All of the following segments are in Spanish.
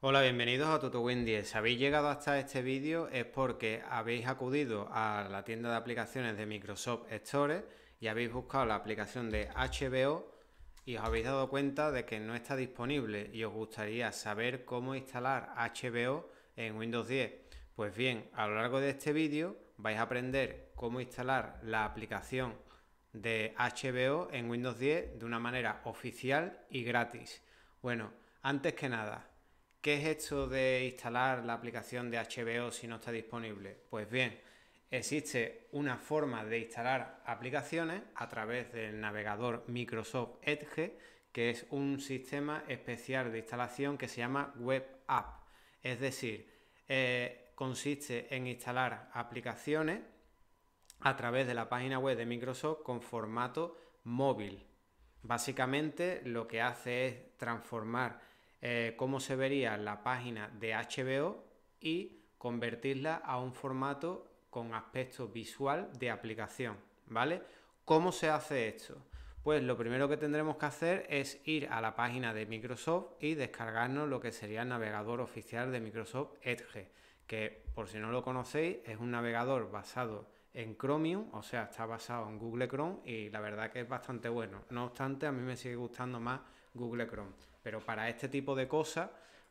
Hola, bienvenidos a Tutowind10. Si habéis llegado hasta este vídeo es porque habéis acudido a la tienda de aplicaciones de Microsoft Store y habéis buscado la aplicación de HBO y os habéis dado cuenta de que no está disponible y os gustaría saber cómo instalar HBO en Windows 10. Pues bien, a lo largo de este vídeo vais a aprender cómo instalar la aplicación de HBO en Windows 10 de una manera oficial y gratis. Bueno, antes que nada, ¿Qué es esto de instalar la aplicación de HBO si no está disponible? Pues bien, existe una forma de instalar aplicaciones a través del navegador Microsoft Edge, que es un sistema especial de instalación que se llama Web App. Es decir, eh, consiste en instalar aplicaciones a través de la página web de Microsoft con formato móvil. Básicamente lo que hace es transformar eh, cómo se vería la página de HBO y convertirla a un formato con aspecto visual de aplicación, ¿vale? ¿Cómo se hace esto? Pues lo primero que tendremos que hacer es ir a la página de Microsoft y descargarnos lo que sería el navegador oficial de Microsoft Edge, que por si no lo conocéis es un navegador basado en Chromium, o sea, está basado en Google Chrome y la verdad que es bastante bueno. No obstante, a mí me sigue gustando más Google Chrome. Pero para este tipo de cosas,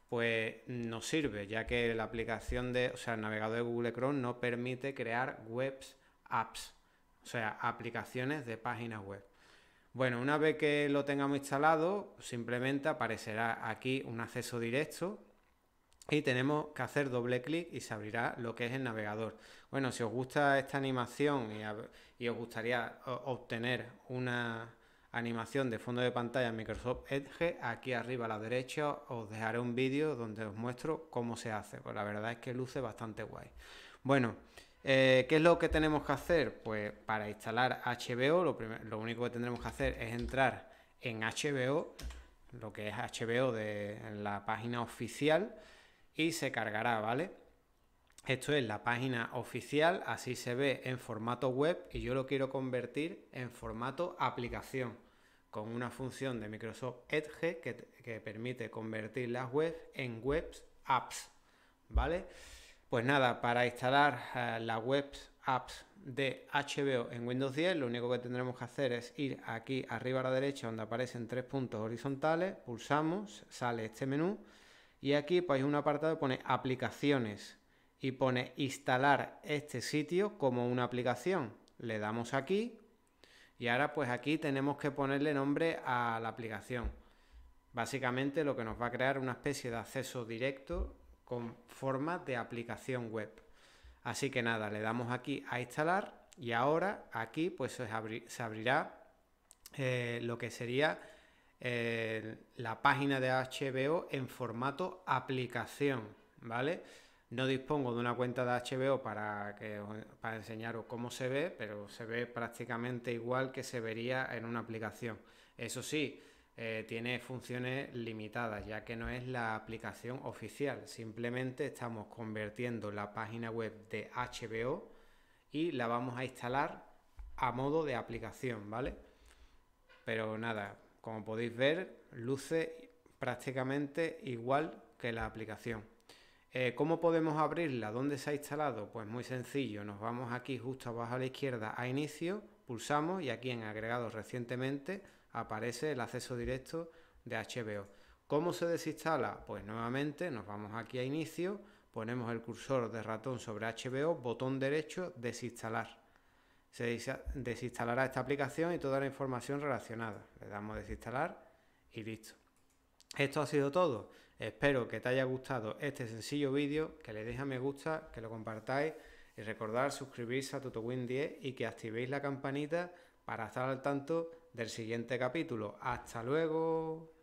pues no sirve, ya que la aplicación de, o sea, el navegador de Google Chrome no permite crear webs apps, o sea, aplicaciones de páginas web. Bueno, una vez que lo tengamos instalado, simplemente aparecerá aquí un acceso directo y tenemos que hacer doble clic y se abrirá lo que es el navegador. Bueno, si os gusta esta animación y os gustaría obtener una, animación de fondo de pantalla en Microsoft Edge, aquí arriba a la derecha os dejaré un vídeo donde os muestro cómo se hace, pues la verdad es que luce bastante guay. Bueno, eh, ¿qué es lo que tenemos que hacer? Pues para instalar HBO lo, lo único que tendremos que hacer es entrar en HBO, lo que es HBO de la página oficial y se cargará, ¿vale? Esto es la página oficial, así se ve en formato web y yo lo quiero convertir en formato aplicación con una función de Microsoft Edge que, permite convertir las webs en webs apps. ¿Vale? Pues nada, para instalar eh, las webs apps de HBO en Windows 10, lo único que tendremos que hacer es ir aquí arriba a la derecha donde aparecen tres puntos horizontales, pulsamos, sale este menú y aquí pues un apartado pone aplicaciones y pone instalar este sitio como una aplicación. Le damos aquí, y ahora pues aquí tenemos que ponerle nombre a la aplicación. Básicamente lo que nos va a crear una especie de acceso directo con forma de aplicación web. Así que nada, le damos aquí a instalar y ahora aquí pues se, abrirá eh, lo que sería eh, la página de HBO en formato aplicación, ¿vale? No dispongo de una cuenta de HBO para, enseñaros cómo se ve, pero se ve prácticamente igual que se vería en una aplicación. Eso sí, eh, tiene funciones limitadas, ya que no es la aplicación oficial. Simplemente estamos convirtiendo la página web de HBO y la vamos a instalar a modo de aplicación, ¿vale? Pero nada, como podéis ver, luce prácticamente igual que la aplicación. Eh, ¿Cómo podemos abrirla? ¿Dónde se ha instalado? Pues muy sencillo, nos vamos aquí justo abajo a la izquierda a inicio, pulsamos y aquí en agregado recientemente aparece el acceso directo de HBO. ¿Cómo se desinstala? Pues nuevamente nos vamos aquí a inicio, ponemos el cursor de ratón sobre HBO, botón derecho, desinstalar. Se desinstalará esta aplicación y toda la información relacionada. Le damos desinstalar y listo. Esto ha sido todo. Espero que te haya gustado este sencillo vídeo, que le deis a me gusta, que lo compartáis y recordar suscribirse a TotoWin 10 y que activéis la campanita para estar al tanto del siguiente capítulo. ¡Hasta luego!